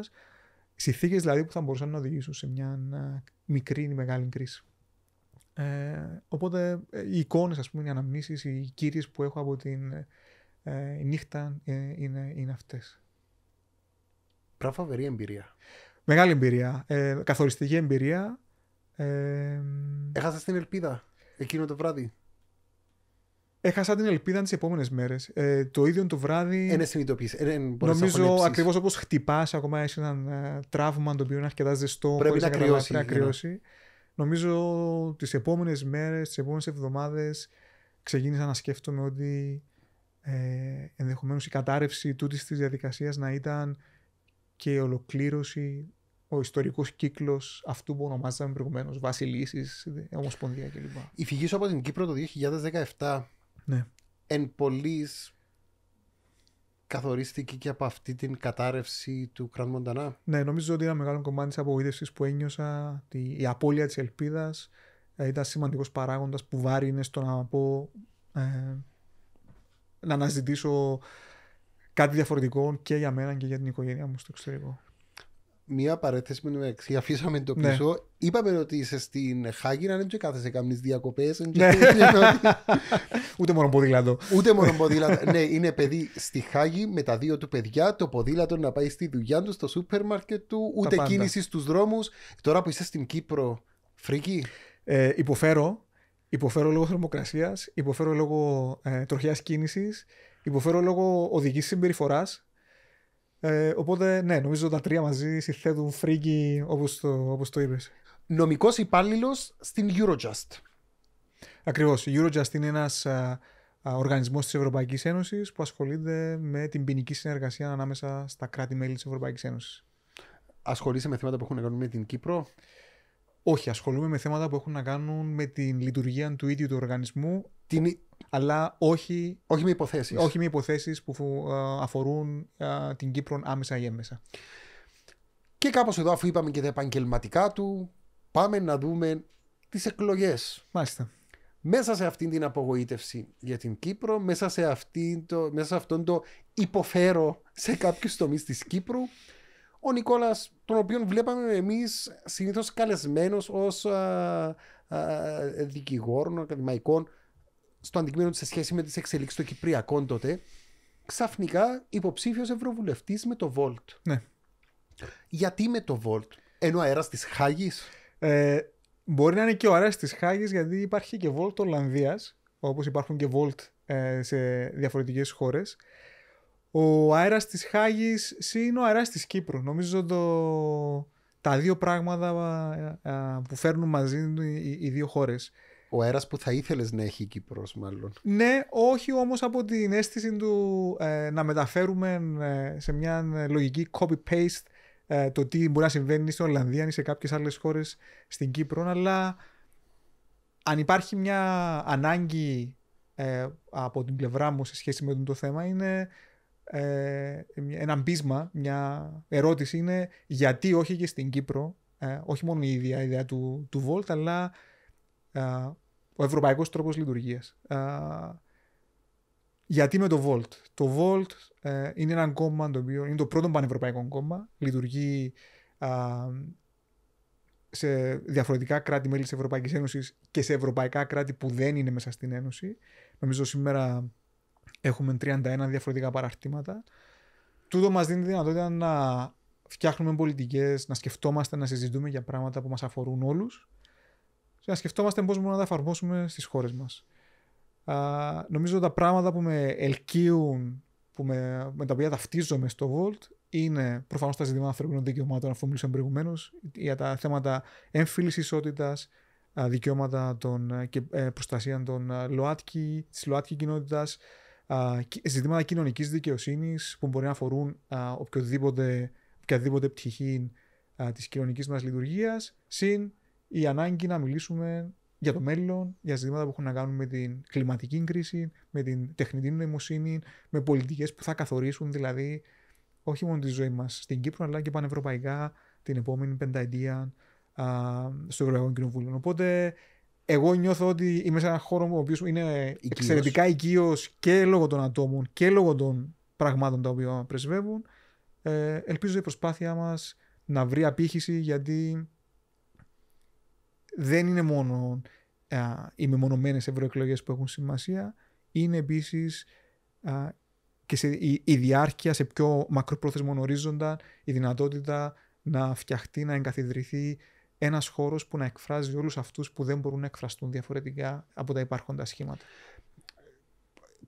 συνθήκε δηλαδή που θα μπορούσαν να οδηγήσουν σε μια ε, μικρή ή μεγάλη κρίση. Ε, οπότε ε, οι εικόνες, ας πούμε, οι αναμνήσεις, οι κύριε που έχω από την νύχτα είναι, είναι αυτές. Πράγμα εμπειρία. Μεγάλη εμπειρία. καθοριστική εμπειρία. Ε, Έχασα την ελπίδα εκείνο το βράδυ. Έχασα την ελπίδα τις επόμενες μέρες. Ε, το ίδιο το βράδυ. Ένα ε, συνειδητοποίηση. Ε, ναι, νομίζω ακριβώς όπως χτυπάς, ακόμα έχει ένα ε, τραύμα το οποίο είναι αρκετά ζεστό. Πρέπει να, κρυώσει. Να ναι. κρυώσει. Νομίζω τις επόμενες μέρες, τις επόμενες εβδομάδες ξεκίνησα να σκέφτομαι ότι ε, ενδεχομένως η κατάρρευση τούτης της διαδικασίας να ήταν και η ολοκλήρωση, ο ιστορικός κύκλος αυτού που ονομάζαμε προηγουμένως, βασιλίσεις, ομοσπονδία κλπ. Η φυγή σου από την Κύπρο το 2017 ναι. εν πολλής καθορίστηκε και από αυτή την κατάρρευση του κράτου Μοντανά. Ναι, νομίζω ότι ένα μεγάλο κομμάτι της απογοήτευσης που ένιωσα, η απώλεια της ελπίδας ε, ήταν σημαντικός παράγοντας που βάρινε στο να πω. Ε, να αναζητήσω κάτι διαφορετικό και για μένα και για την οικογένειά μου στο εξωτερικό μία παρέθεση με μεταξύ. Αφήσαμε το ναι. πίσω. Είπαμε ότι είσαι στην Χάγη να και κάθεσαι κάνεις διακοπές. Ναι. Ούτε μόνο ποδήλατο. Ούτε μόνο ποδήλατο. ναι, είναι παιδί στη Χάγη με τα δύο του παιδιά. Το ποδήλατο να πάει στη δουλειά του, στο σούπερ μάρκετ του, ούτε κίνηση στους δρόμους. Τώρα που είσαι στην Κύπρο, φρίκι. Ε, υποφέρω. Υποφέρω λόγω θερμοκρασίας, υποφέρω λόγω ε, τροχιάς κίνησης, υποφέρω λόγω οδηγή συμπεριφοράς ε, οπότε, ναι, νομίζω τα τρία μαζί συρθέτουν φρίκι όπως το, όπως το είπες. Νομικός υπάλληλος στην Eurojust. Ακριβώς. Η Eurojust είναι ένας οργανισμό τη οργανισμός της Ευρωπαϊκής Ένωσης που ασχολείται με την ποινική συνεργασία ανάμεσα στα κράτη-μέλη της Ευρωπαϊκής Ένωσης. Ασχολείσαι με θέματα που έχουν να κάνουν με την Κύπρο. Όχι, ασχολούμαι με θέματα που έχουν να κάνουν με την λειτουργία του ίδιου του οργανισμού αλλά όχι, όχι με υποθέσεις. Όχι που ε, αφορούν ε, την Κύπρο άμεσα ή έμεσα. Και κάπως εδώ αφού είπαμε και τα επαγγελματικά του, πάμε να δούμε τις εκλογές. Μάλιστα. Μέσα σε αυτήν την απογοήτευση για την Κύπρο, μέσα σε, αυτή το, μέσα σε αυτόν το υποφέρω σε κάποιους τομείς της Κύπρου, ο Νικόλας, τον οποίο βλέπαμε εμείς συνήθως καλεσμένος ως ε, δικηγόρων, ακαδημαϊκών, στο αντικείμενο σε σχέση με τις εξελίξεις των Κυπριακών τότε, ξαφνικά υποψήφιος ευρωβουλευτής με το Volt. Ναι. Γιατί με το Volt, ενώ αέρας της Χάγης. Ε, μπορεί να είναι και ο αέρας της Χάγης, γιατί υπάρχει και Volt Ολλανδίας, όπως υπάρχουν και Volt ε, σε διαφορετικές χώρες. Ο αέρας της Χάγης είναι ο αέρας της Κύπρου. Νομίζω το, τα δύο πράγματα ε, ε, που φέρνουν μαζί οι, οι δύο χώρες ο αέρας που θα ήθελες να έχει η Κύπρος, μάλλον. Ναι, όχι όμως από την αίσθηση του ε, να μεταφέρουμε ε, σε μια ε, λογική copy-paste το τι μπορεί να συμβαίνει στην Ολλανδία ή σε κάποιες άλλες χώρες στην Κύπρο. Αλλά αν υπάρχει μια ανάγκη από την πλευρά μου σε σχέση με το θέμα, είναι ένα πείσμα, μια ερώτηση είναι γιατί όχι και στην Κύπρο. όχι μόνο η ίδια ιδέα του, του αλλά ο ευρωπαϊκός τρόπος λειτουργίας. γιατί με το Volt. Το Volt ε, είναι ένα κόμμα το οποίο είναι το πρώτο πανευρωπαϊκό κόμμα. Λειτουργεί σε διαφορετικά κράτη-μέλη της Ευρωπαϊκής Ένωσης και σε ευρωπαϊκά κράτη που δεν είναι μέσα στην Ένωση. Νομίζω σήμερα έχουμε 31 διαφορετικά παραρτήματα. Τούτο μας δίνει τη δυνατότητα να φτιάχνουμε πολιτικές, να σκεφτόμαστε, να συζητούμε για πράγματα που μας αφορούν όλους να σκεφτόμαστε πώς μπορούμε να τα εφαρμόσουμε στις χώρες μας. Νομίζω ότι τα πράγματα που με ελκύουν, που με, με τα οποία ταυτίζομαι στο Volt, είναι προφανώς τα ζητήματα ανθρωπίνων δικαιωμάτων, αφού μιλήσαμε προηγουμένως, για τα θέματα έμφυλης ισότητας, δικαιώματα των, και ε, προστασίας των ΛΟΑΤΚΙ, της ΛΟΑΤΚΙ κοινότητας, ζητήματα κοινωνικής δικαιοσύνης που μπορεί να αφορούν οποιοδήποτε, οποιαδήποτε πτυχή της κοινωνικής μας λειτουργίας, συν η ανάγκη να μιλήσουμε για το μέλλον, για ζητήματα που έχουν να κάνουν με την κλιματική κρίση, με την τεχνητή νοημοσύνη, με πολιτικές που θα καθορίσουν δηλαδή όχι μόνο τη ζωή μας στην Κύπρο, αλλά και πανευρωπαϊκά την επόμενη πενταετία στο Ευρωπαϊκό Κοινοβούλιο. Οπότε εγώ νιώθω ότι είμαι σε έναν χώρο ο οποίος είναι εξαιρετικά οικείος και λόγω των ατόμων και λόγω των πραγμάτων τα οποία πρεσβεύουν. Ε, ελπίζω η προσπάθειά μας να βρει απήχηση γιατί δεν είναι μόνο οι μεμονωμένες ευρωεκλογές που έχουν σημασία, είναι επίσης και η, η, διάρκεια σε πιο μακροπρόθεσμο ορίζοντα, η δυνατότητα να φτιαχτεί, να εγκαθιδρυθεί ένας χώρος που να εκφράζει όλους αυτούς που δεν μπορούν να εκφραστούν διαφορετικά από τα υπάρχοντα σχήματα.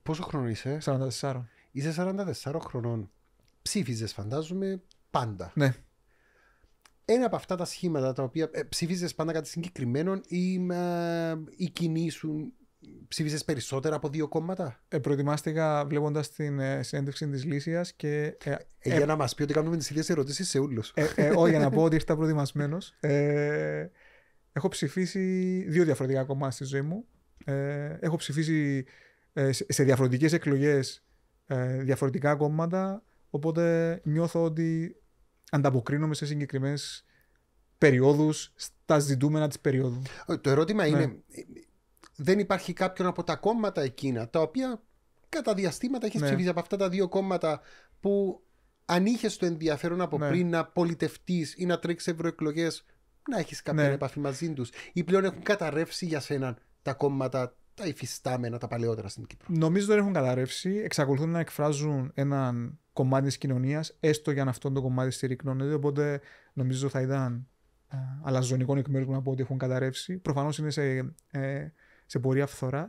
Πόσο χρόνο είσαι? 44. Είσαι 44 χρονών. Ψήφιζες, φαντάζομαι πάντα. Ναι ένα από αυτά τα σχήματα τα οποία ε, ψήφιζες πάντα κάτι συγκεκριμένο ή, ε, ή κοινή σου ψήφιζες περισσότερα από δύο κόμματα. Ε, προετοιμάστηκα βλέποντας την ε, συνέντευξη της Λύση. και. Ε, ε, ε, για να μας πει ότι κάνουμε τις ίδιες ερωτήσεις σε όλους. Ε, ε, όχι, για να πω ότι ήρθα προετοιμασμένος. έχω ψηφίσει δύο διαφορετικά κόμματα στη ζωή μου. έχω ψηφίσει σε διαφορετικές εκλογές διαφορετικά κόμματα. Οπότε νιώθω ότι ανταποκρίνομαι σε συγκεκριμένες περιόδους, στα ζητούμενα της περίοδου. Ε, το ερώτημα είναι, ναι. ε, δεν υπάρχει κάποιον από τα κόμματα εκείνα τα οποία κατά διαστήματα έχεις ναι. ψηφίσει από αυτά τα δύο κόμματα που αν είχες το ενδιαφέρον από ναι. πριν να πολιτευτείς ή να τρέξεις ευρωεκλογές, να έχεις κάποια επαφή μαζί τους. Ή πλέον έχουν καταρρεύσει για σένα τα κόμματα τα υφιστάμενα, τα παλαιότερα στην Κύπρο. Νομίζω δεν έχουν καταρρεύσει. Εξακολουθούν να εκφράζουν έναν κομμάτι της κοινωνίας, έστω για να αυτό το κομμάτι στηρικνώνεται. Οπότε νομίζω θα ήταν ε, αλαζονικό να πω ότι έχουν καταρρεύσει. Προφανώς είναι σε, ε, σε πορεία φθοράς.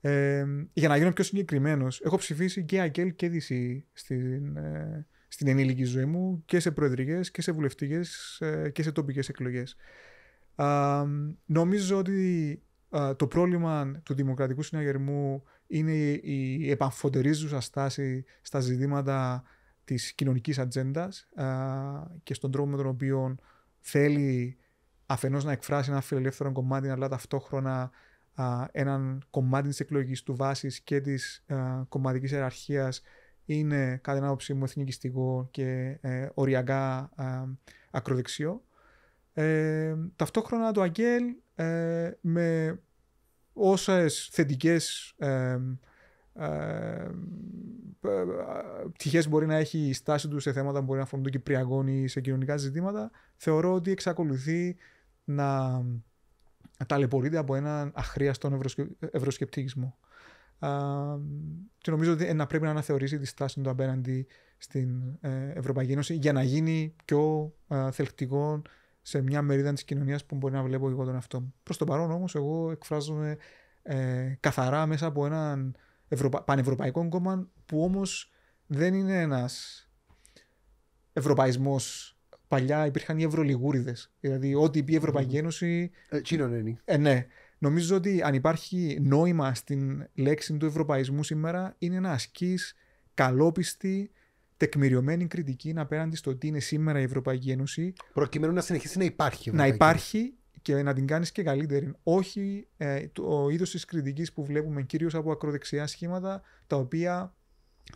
Ε, για να γίνω πιο συγκεκριμένος, έχω ψηφίσει και ΑΚΕΛ και ΔΙΣΗ στην, ε, στην ενήλικη ζωή μου και σε προεδρικές και σε βουλευτικές ε, και σε τοπικές εκλογές. νομίζω ότι ε, το πρόβλημα του Δημοκρατικού Συναγερμού είναι η επαμφωτερίζουσα στάση στα ζητήματα της κοινωνικής ατζέντας ε, και στον τρόπο με τον οποίο θέλει αφενός να εκφράσει ένα φιλελεύθερο κομμάτι αλλά ταυτόχρονα ε, έναν κομμάτι της εκλογικής του βάσης και της κομματικής ιεραρχίας είναι κατά την άποψή μου εθνικιστικό και οριακά ακροδεξιό ε, ταυτόχρονα το Αγγέλ ε, με όσες θετικές ε, ε, ε, πτυχές μπορεί να έχει η στάση του σε θέματα που μπορεί να αφορούν τον Κυπριακό ή σε κοινωνικά ζητήματα, θεωρώ ότι εξακολουθεί να ταλαιπωρείται από έναν αχρίαστον ευρωσκεπτικισμό. και νομίζω ότι να πρέπει να αναθεωρήσει τη στάση του απέναντι στην Ευρωπαϊκή Ένωση για να γίνει πιο θελκτικός σε μια μερίδα της κοινωνίας που μπορεί να βλέπω εγώ τον εαυτό μου. Προς το παρόν όμως, εγώ εκφράζομαι ε, καθαρά μέσα από έναν πανευρωπαϊκό κόμμα που όμως δεν είναι ένας ευρωπαϊσμός. Παλιά υπήρχαν οι ευρωλιγούριδε. Δηλαδή, ό,τι πει η Ευρωπαϊκή Ένωση. Ε, είναι. Ε, ναι. Νομίζω ότι αν υπάρχει νόημα στην λέξη του ευρωπαϊσμού σήμερα, είναι να ασκείς καλόπιστη τεκμηριωμένη κριτική απέναντι στο τι είναι σήμερα η Ευρωπαϊκή Ένωση. Προκειμένου να συνεχίσει να υπάρχει. Να υπάρχει και να την κάνεις και καλύτερη. Όχι ε, το είδος της κριτικής που βλέπουμε κυρίως από ακροδεξιά σχήματα, τα οποία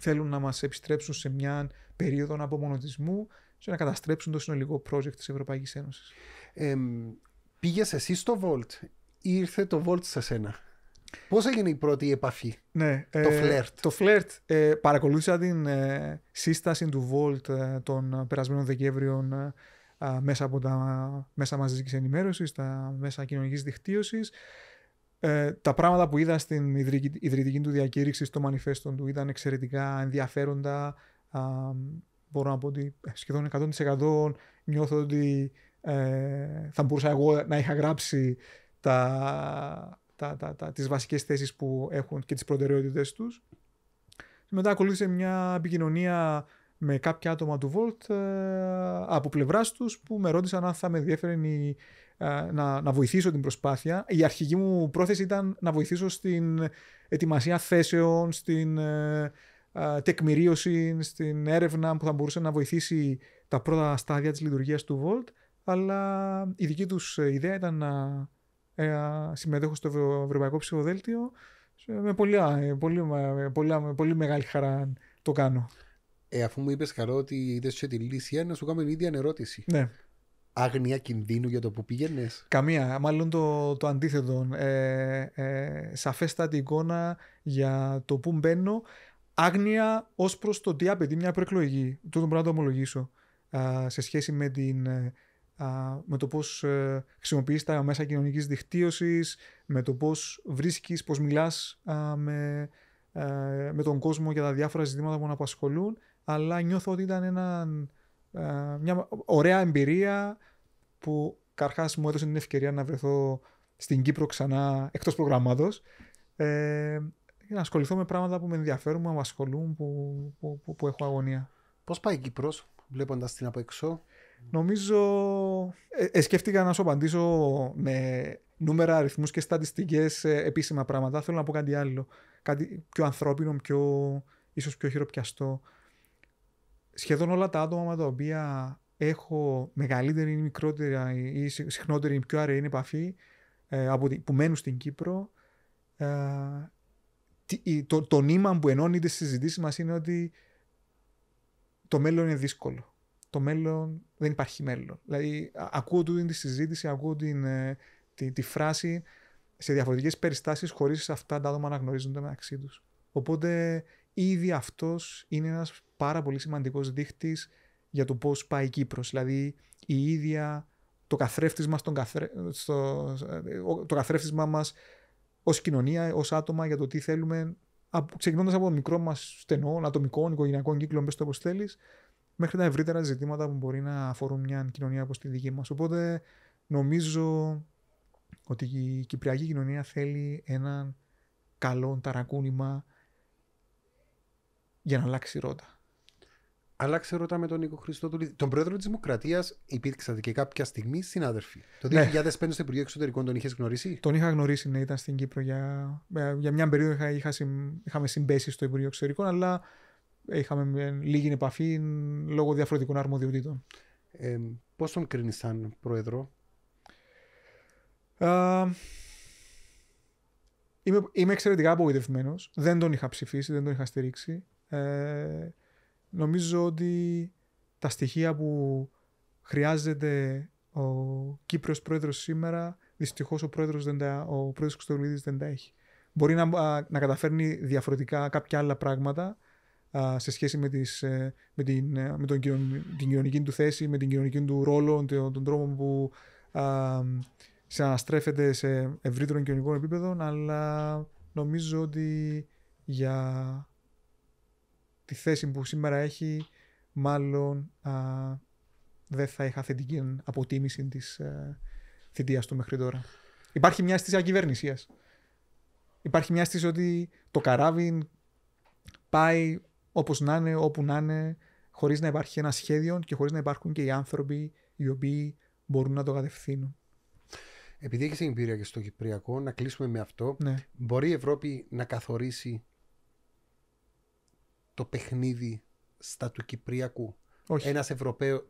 θέλουν να μας επιστρέψουν σε μια περίοδο απομονωτισμού και να καταστρέψουν το συνολικό project της Ευρωπαϊκής Ένωσης. Ε, Πήγες εσύ στο Volt ήρθε το Volt σε σένα. Πώς έγινε η πρώτη επαφή, ναι, ε, το φλερτ. Το φλερτ. Ε, παρακολούθησα την ε, σύσταση του βόλτ ε, των περασμένων Δεκέμβριων μέσα από τα μέσα μαζικής ενημέρωσης, τα μέσα κοινωνικής δικτύωσης. τα πράγματα που είδα στην ιδρυτική, ιδρυτική του διακήρυξη στο μανιφέστο του ήταν εξαιρετικά ενδιαφέροντα. μπορώ να πω ότι σχεδόν 100% νιώθω ότι θα μπορούσα εγώ να είχα γράψει τα, τα, τις βασικές θέσεις που έχουν και τις προτεραιότητες τους. Μετά ακολούθησε μια επικοινωνία με κάποια άτομα του Volt ε, από πλευράς τους που με ρώτησαν αν θα με ενδιαφέρει ε, να, να βοηθήσω την προσπάθεια. Η αρχική μου πρόθεση ήταν να βοηθήσω στην ετοιμασία θέσεων, στην ε, τεκμηρίωση, στην έρευνα που θα μπορούσε να βοηθήσει τα πρώτα στάδια της λειτουργίας του Volt, αλλά η δική τους ιδέα ήταν να ε, συμμετέχω στο Ευρωπαϊκό Ψηφοδέλτιο ε, ε, με πολύ, μεγάλη χαρά το κάνω. Ε, αφού μου είπες καλό ότι είδες σε τη λύση, να σου κάνω την ίδια ερώτηση. Ναι. Άγνοια κινδύνου για το που πήγαινες. Καμία. Μάλλον το, το αντίθετο. Ε, ε, σαφέστατη εικόνα για το που μπαίνω. Άγνοια ως προς το τι απαιτεί μια προεκλογή. Τούτο μπορώ να το ομολογήσω. Ε, σε σχέση με την με το πώς ε, χρησιμοποιείς τα μέσα κοινωνικής δικτύωσης, με το πώς βρίσκεις, πώς μιλάς με, ε, με τον κόσμο για τα διάφορα ζητήματα που απασχολούν, αλλά νιώθω ότι ήταν ένα, ε, μια ωραία εμπειρία που καρχάς μου έδωσε την ευκαιρία να βρεθώ στην Κύπρο ξανά εκτός προγραμμάτος για να ασχοληθώ με πράγματα που με ενδιαφέρουν, που με απασχολούν, που, που, που, που έχω αγωνία. Πώς πάει η Κύπρος βλέποντας την από έξω, Νομίζω ε, ε, σκέφτηκα να σου απαντήσω με νούμερα, αριθμούς και στατιστικές ε, επίσημα πράγματα. Θέλω να πω κάτι άλλο. Κάτι πιο ανθρώπινο, πιο, ίσως πιο χειροπιαστό. Σχεδόν όλα τα άτομα με τα οποία έχω μεγαλύτερη ή μικρότερη ή συχνότερη ή πιο αραιή επαφή ε, από, που μένουν στην Κύπρο ε, το, το νήμα που ενώνει τις συζητήσεις μας είναι ότι το μέλλον είναι δύσκολο το μέλλον δεν υπάρχει μέλλον. Δηλαδή, ακούω του τη συζήτηση, ακούω την, ε, τη, τη φράση σε διαφορετικές περιστάσεις χωρίς αυτά τα άτομα να γνωρίζονται μεταξύ τους. Οπότε, ήδη αυτός είναι ένας πάρα πολύ σημαντικός δείχτης για το πώς πάει η Κύπρος. Δηλαδή, η ίδια το καθρέφτισμα, στον καθρέ... στο... το καθρέφτισμά μας ως κοινωνία, ως άτομα για το τι θέλουμε, ξεκινώντας από το μικρό μας στενό, ατομικό, οικογενειακό κύκλο, μπες το όπως θέλεις, μέχρι τα ευρύτερα ζητήματα που μπορεί να αφορούν μια κοινωνία όπως τη δική μας. Οπότε νομίζω ότι η κυπριακή κοινωνία θέλει έναν καλό ταρακούνημα για να αλλάξει ρότα. Άλλαξε ρότα με τον Νίκο Χριστόδουλη. Τον πρόεδρο της Δημοκρατίας υπήρξατε και κάποια στιγμή συνάδελφοι. Το 2005 ναι. στο Υπουργείο Εξωτερικών τον είχες γνωρίσει. Τον είχα γνωρίσει, ναι, ήταν στην Κύπρο για, ε, για μια περίοδο. Είχα, είχα Είχαμε συμπέσει στο Υπουργείο Εξωτερικών, αλλά είχαμε λίγη επαφή λόγω διαφορετικών αρμοδιοτήτων. Ε, πώς τον κρίνεις σαν πρόεδρο? είμαι, είμαι εξαιρετικά απογοητευμένος. Δεν τον είχα ψηφίσει, δεν τον είχα στηρίξει. Ε, νομίζω ότι τα στοιχεία που χρειάζεται ο Κύπριος πρόεδρος σήμερα, δυστυχώς ο πρόεδρος, δεν τα, ο πρόεδρος δεν τα έχει. Μπορεί να, να καταφέρνει διαφορετικά κάποια άλλα πράγματα, σε σχέση με, τις, ε, με, την, ε, τον, κοινωνική του θέση, με την κοινωνική του ρόλο, τον, τον τρόπο που αναστρέφεται σε ευρύτερο κοινωνικό επίπεδο, αλλά νομίζω ότι για τη θέση που σήμερα έχει, μάλλον α, δεν θα είχα θετική αποτίμηση της α, ε, θητείας του μέχρι τώρα. Υπάρχει μια αίσθηση ακυβέρνησίας. Υπάρχει μια αίσθηση ότι το καράβι πάει όπως να είναι, όπου να είναι, χωρίς να υπάρχει ένα σχέδιο και χωρίς να υπάρχουν και οι άνθρωποι οι οποίοι μπορούν να το κατευθύνουν. Επειδή έχεις εμπειρία και στο Κυπριακό, να κλείσουμε με αυτό. Ναι. Μπορεί η Ευρώπη να καθορίσει το παιχνίδι στα του Κυπριακού. Όχι. Ένας Ευρωπαίο.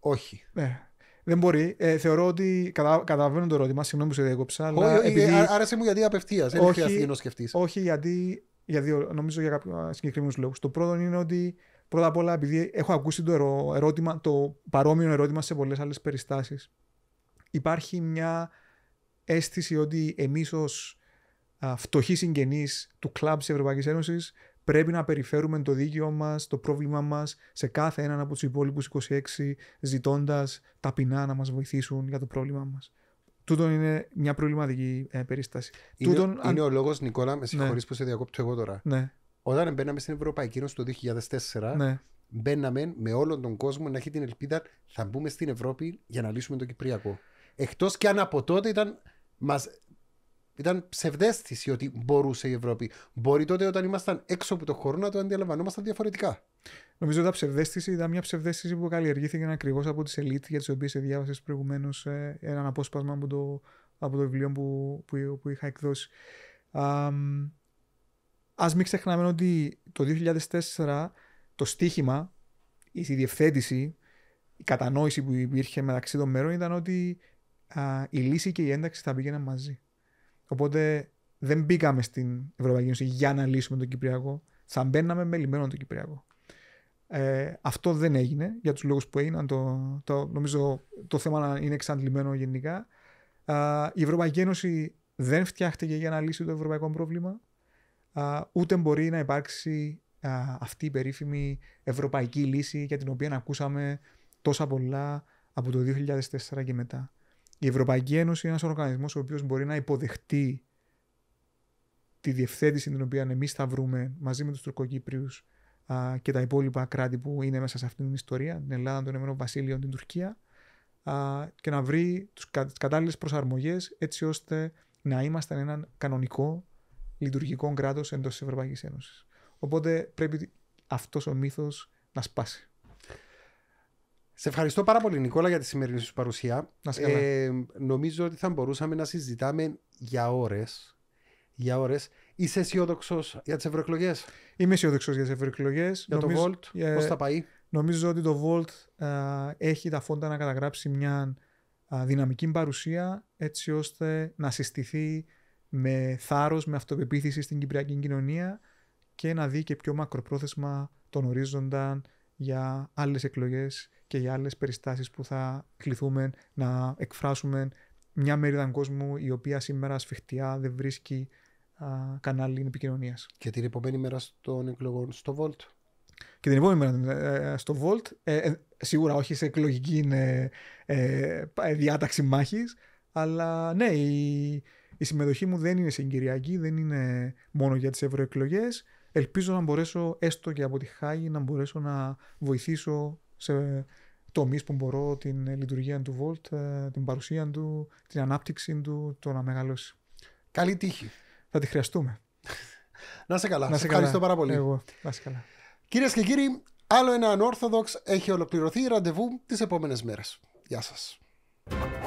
Όχι. Ναι. Δεν μπορεί. Ε, θεωρώ ότι. Κατα... Καταλαβαίνω το ερώτημα. Συγγνώμη που σε διέκοψα. επειδή... άρεσε μου γιατί απευθείας. Δεν να Όχι, γιατί για δύο, νομίζω για κάποιους συγκεκριμένους λόγους. Το πρώτο είναι ότι πρώτα απ' όλα, επειδή έχω ακούσει το, ερώτημα, το παρόμοιο ερώτημα σε πολλές άλλες περιστάσεις, υπάρχει μια αίσθηση ότι εμείς ως φτωχοί συγγενείς του κλαμπ της Ευρωπαϊκής Ένωσης πρέπει να περιφέρουμε το δίκαιο μας, το πρόβλημά μας σε κάθε έναν από τους υπόλοιπους 26, ζητώντας ταπεινά να μας βοηθήσουν για το πρόβλημά μας. Τούτο είναι μια προβληματική ε, περίσταση. Είναι, Τούτον, αν... ο λόγος, Νικόλα, με συγχωρείς ναι. που σε διακόπτω εγώ τώρα. Ναι. Όταν μπαίναμε στην Ευρωπαϊκή Ένωση το 2004, ναι. μπαίναμε με όλον τον κόσμο να έχει την ελπίδα θα μπούμε στην Ευρώπη για να λύσουμε το Κυπριακό. Εκτός και αν από τότε ήταν, μας, ήταν ψευδέστηση ότι μπορούσε η Ευρώπη. Μπορεί τότε όταν ήμασταν έξω από το χώρο να το αντιλαμβανόμασταν διαφορετικά. Νομίζω ότι τα ψευδέστηση ήταν μια ψευδέστηση που καλλιεργήθηκε ακριβώς από τις ελίτ για τις οποίες διάβασες προηγουμένως ε, έναν απόσπασμα από το, από το βιβλίο που, που, που είχα εκδώσει. Ας μην ξεχνάμε ότι το 2004 το στίχημα, η διευθέτηση, η κατανόηση που υπήρχε μεταξύ των μέρων ήταν ότι η λύση και η ένταξη θα πήγαιναν μαζί. Οπότε δεν μπήκαμε στην Ευρωπαϊκή Ένωση για να λύσουμε τον Κυπριακό. Θα μπαίναμε με λιμένο τον Κυπριακό. Ε, αυτό δεν έγινε για τους λόγους που έγιναν. Το, το, νομίζω το θέμα είναι εξαντλημένο γενικά. η Ευρωπαϊκή Ένωση δεν φτιάχτηκε για να λύσει το ευρωπαϊκό πρόβλημα. ούτε μπορεί να υπάρξει αυτή η περίφημη ευρωπαϊκή λύση για την οποία ακούσαμε τόσα πολλά από το 2004 και μετά. Η Ευρωπαϊκή Ένωση είναι ένας οργανισμός ο οποίος μπορεί να υποδεχτεί τη διευθέτηση την οποία εμείς θα βρούμε μαζί με τους Τουρκοκύπριους α, και τα υπόλοιπα κράτη που είναι μέσα σε αυτήν την ιστορία, την Ελλάδα, τον Εμένο Βασίλειο, την Τουρκία, α, και να βρει τις κατάλληλες τις προσαρμογές έτσι ώστε να είμαστε έναν κανονικό λειτουργικό κράτος εντός της Ευρωπαϊκής Ένωσης. Οπότε πρέπει αυτός ο μύθος να σπάσει. Σε ευχαριστώ πάρα πολύ Νικόλα για τη σημερινή σου παρουσία. Να ε, νομίζω ότι θα μπορούσαμε να συζητάμε για ώρες. για ώρες Είσαι αισιόδοξος για τις ευρωεκλογές. Είμαι αισιόδοξος για τις ευρωεκλογές. Για το Volt, ε, πώς θα πάει. Νομίζω ότι το Volt ε, έχει τα φόντα να καταγράψει μια ε, δυναμική παρουσία έτσι ώστε να συστηθεί με θάρρος, με αυτοπεποίθηση στην κυπριακή κοινωνία και να δει και πιο μακροπρόθεσμα τον ορίζοντα για άλλες εκλογές και για άλλες περιστάσεις που θα κληθούμε να εκφράσουμε μια μερίδα κόσμου η οποία σήμερα σφιχτιά δεν βρίσκει κανάλι επικοινωνίας. Και την επόμενη μέρα των εκλογών στο Volt. Και την επόμενη μέρα ε, ε, στο Volt, ε, σίγουρα όχι σε εκλογική διάταξη μάχης, αλλά ναι, η, συμμετοχή μου δεν είναι συγκυριακή, δεν είναι μόνο για τις ευρωεκλογές. Ελπίζω να μπορέσω έστω και από τη Χάγη να μπορέσω να βοηθήσω σε τομείς που μπορώ την λειτουργία του Volt, την παρουσία του, την ανάπτυξη του, το να μεγαλώσει. Καλή τύχη. Θα τη χρειαστούμε. να σε καλά. Να ευχαριστώ πάρα πολύ. Εγώ. Να σε καλά. Κυρίες και κύριοι, άλλο ένα Unorthodox έχει ολοκληρωθεί. Ραντεβού τις επόμενες μέρες. Γεια σας.